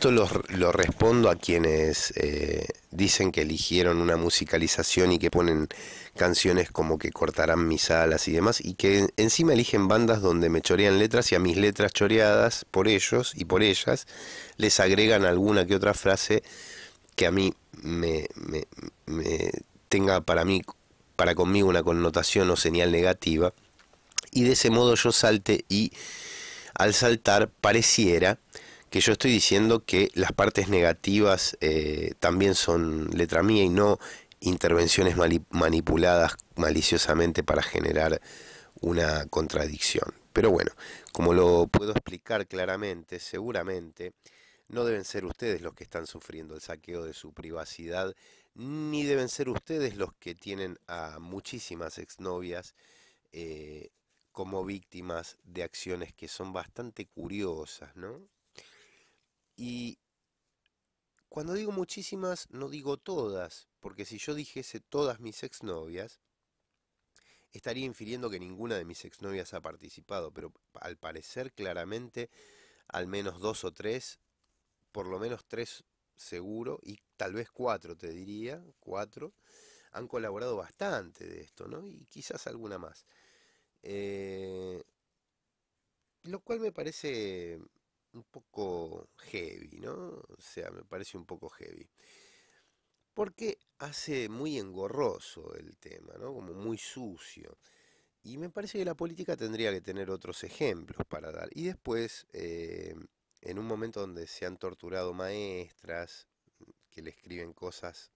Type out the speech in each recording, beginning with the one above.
Esto lo, respondo a quienes eh, dicen que eligieron una musicalización y que ponen canciones como que cortarán mis alas y demás, y que encima eligen bandas donde me chorean letras y a mis letras choreadas por ellos y por ellas les agregan alguna que otra frase que a mí me, me tenga para mí, para conmigo una connotación o señal negativa, y de ese modo yo salte y al saltar pareciera que yo estoy diciendo que las partes negativas eh, también son letra mía y no intervenciones manipuladas maliciosamente para generar una contradicción. Pero bueno, como lo puedo explicar claramente, seguramente no deben ser ustedes los que están sufriendo el saqueo de su privacidad, ni deben ser ustedes los que tienen a muchísimas exnovias eh, como víctimas de acciones que son bastante curiosas, ¿no? Y cuando digo muchísimas, no digo todas, porque si yo dijese todas mis exnovias, estaría infiriendo que ninguna de mis exnovias ha participado, pero al parecer claramente al menos dos o tres, por lo menos tres seguro, y tal vez cuatro, te diría, cuatro, han colaborado bastante de esto, ¿no? Y quizás alguna más. Eh, lo cual me parece un poco heavy, ¿no? O sea, me parece un poco heavy. Porque hace muy engorroso el tema, ¿no? Como muy sucio. Y me parece que la política tendría que tener otros ejemplos para dar. Y después, eh, en un momento donde se han torturado maestras, que le escriben cosas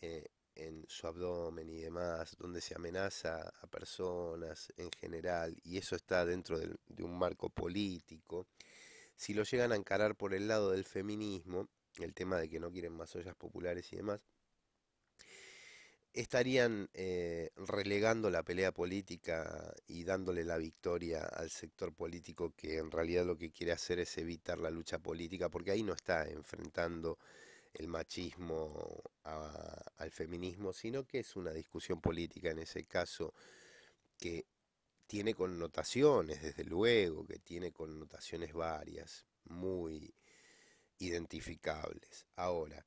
eh, en su abdomen y demás, donde se amenaza a personas en general, y eso está dentro de un marco político, si lo llegan a encarar por el lado del feminismo, el tema de que no quieren más ollas populares y demás, estarían eh, relegando la pelea política y dándole la victoria al sector político que en realidad lo que quiere hacer es evitar la lucha política, porque ahí no está enfrentando el machismo al feminismo, sino que es una discusión política en ese caso que tiene connotaciones, desde luego, que tiene connotaciones varias, muy identificables. Ahora,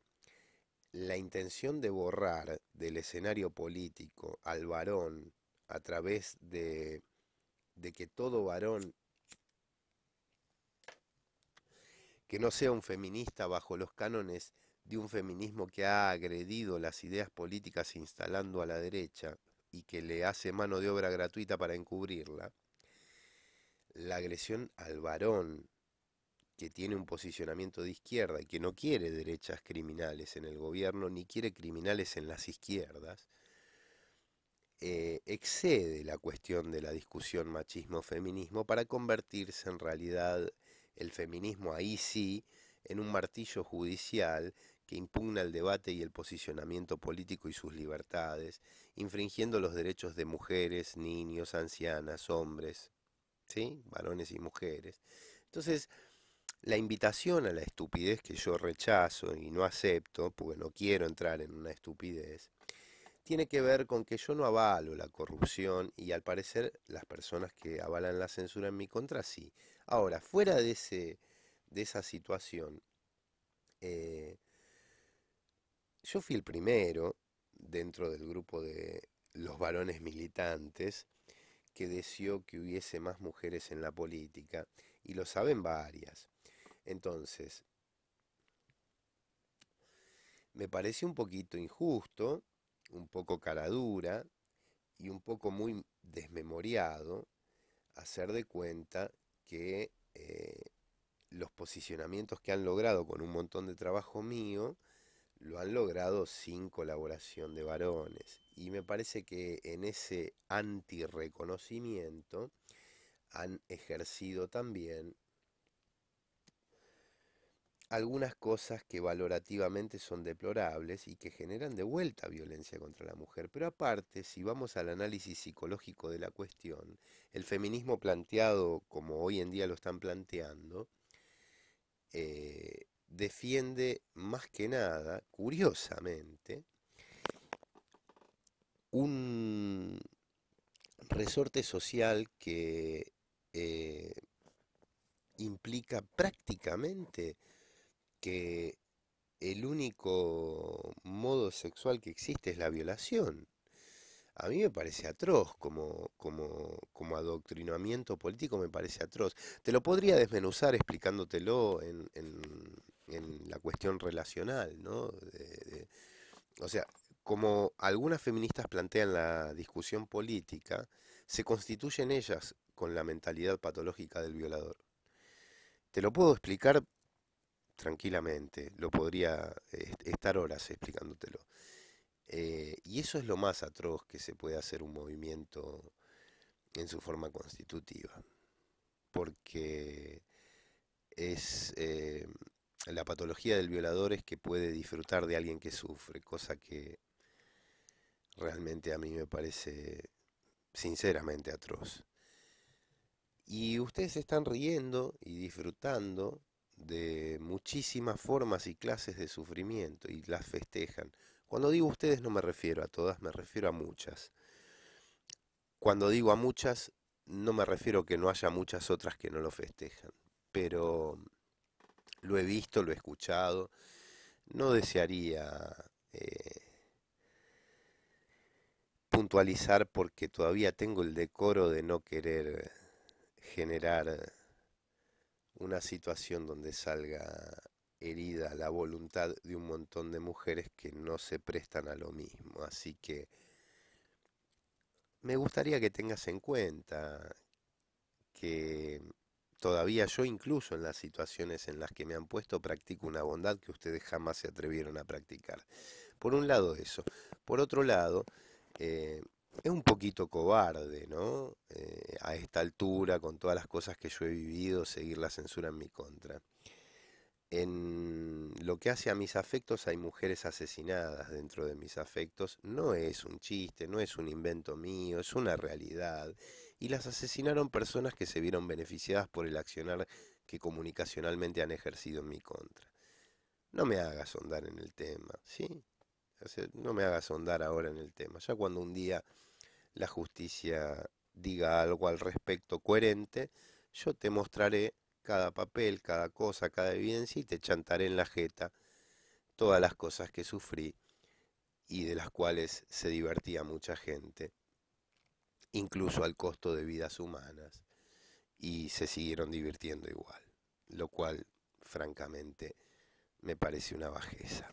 la intención de borrar del escenario político al varón a través de, de que todo varón que no sea un feminista bajo los cánones de un feminismo que ha agredido las ideas políticas instalando a la derecha, y que le hace mano de obra gratuita para encubrirla, la agresión al varón que tiene un posicionamiento de izquierda y que no quiere derechas criminales en el gobierno ni quiere criminales en las izquierdas, eh, excede la cuestión de la discusión machismo-feminismo para convertirse en realidad el feminismo ahí sí en un martillo judicial que impugna el debate y el posicionamiento político y sus libertades, infringiendo los derechos de mujeres, niños, ancianas, hombres, ¿sí? varones y mujeres. Entonces, la invitación a la estupidez que yo rechazo y no acepto, porque no quiero entrar en una estupidez, tiene que ver con que yo no avalo la corrupción y al parecer las personas que avalan la censura en mi contra sí. Ahora, fuera de, ese, de esa situación, eh, yo fui el primero dentro del grupo de los varones militantes que deseó que hubiese más mujeres en la política y lo saben varias. Entonces, me parece un poquito injusto, un poco caradura y un poco muy desmemoriado hacer de cuenta que eh, los posicionamientos que han logrado con un montón de trabajo mío lo han logrado sin colaboración de varones. Y me parece que en ese antirreconocimiento han ejercido también algunas cosas que valorativamente son deplorables y que generan de vuelta violencia contra la mujer. Pero aparte, si vamos al análisis psicológico de la cuestión, el feminismo planteado como hoy en día lo están planteando, eh, defiende más que nada, curiosamente, un resorte social que eh, implica prácticamente que el único modo sexual que existe es la violación a mí me parece atroz como, como, como adoctrinamiento político, me parece atroz. Te lo podría desmenuzar explicándotelo en, en, en la cuestión relacional, ¿no? o sea, como algunas feministas plantean la discusión política, se constituyen ellas con la mentalidad patológica del violador. Te lo puedo explicar tranquilamente, lo podría estar horas explicándotelo. Eh, y eso es lo más atroz que se puede hacer un movimiento en su forma constitutiva, porque es eh, la patología del violador es que puede disfrutar de alguien que sufre, cosa que realmente a mí me parece sinceramente atroz. Y ustedes están riendo y disfrutando de muchísimas formas y clases de sufrimiento y las festejan. Cuando digo ustedes no me refiero a todas, me refiero a muchas. Cuando digo a muchas, no me refiero que no haya muchas otras que no lo festejan, pero lo he visto, lo he escuchado. No desearía eh, puntualizar porque todavía tengo el decoro de no querer generar una situación donde salga herida la voluntad de un montón de mujeres que no se prestan a lo mismo. Así que me gustaría que tengas en cuenta que todavía yo incluso en las situaciones en las que me han puesto practico una bondad que ustedes jamás se atrevieron a practicar. Por un lado eso. Por otro lado, eh, es un poquito cobarde, ¿no? Eh, a esta altura, con todas las cosas que yo he vivido, seguir la censura en mi contra en lo que hace a mis afectos hay mujeres asesinadas dentro de mis afectos. No es un chiste, no es un invento mío, es una realidad. Y las asesinaron personas que se vieron beneficiadas por el accionar que comunicacionalmente han ejercido en mi contra. No me hagas hondar en el tema, ¿sí? No me hagas sondar ahora en el tema. Ya cuando un día la justicia diga algo al respecto coherente, yo te mostraré cada papel, cada cosa, cada evidencia y te chantaré en la jeta todas las cosas que sufrí y de las cuales se divertía mucha gente, incluso al costo de vidas humanas, y se siguieron divirtiendo igual, lo cual francamente me parece una bajeza.